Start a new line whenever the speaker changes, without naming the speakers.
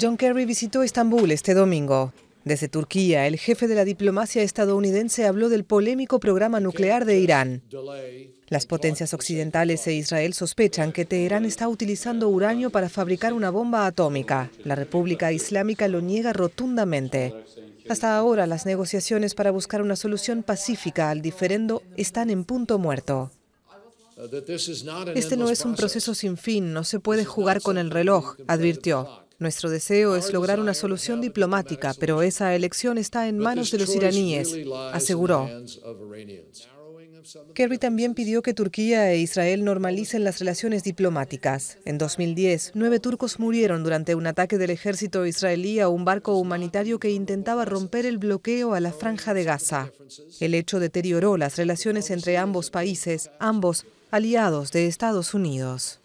John Kerry visitó Estambul este domingo. Desde Turquía, el jefe de la diplomacia estadounidense habló del polémico programa nuclear de Irán. Las potencias occidentales e Israel sospechan que Teherán está utilizando uranio para fabricar una bomba atómica. La República Islámica lo niega rotundamente. Hasta ahora, las negociaciones para buscar una solución pacífica al diferendo están en punto muerto. Este no es un proceso sin fin, no se puede jugar con el reloj, advirtió. Nuestro deseo es lograr una solución diplomática, pero esa elección está en manos de los iraníes, aseguró. Kerry también pidió que Turquía e Israel normalicen las relaciones diplomáticas. En 2010, nueve turcos murieron durante un ataque del ejército israelí a un barco humanitario que intentaba romper el bloqueo a la franja de Gaza. El hecho deterioró las relaciones entre ambos países, ambos aliados de Estados Unidos.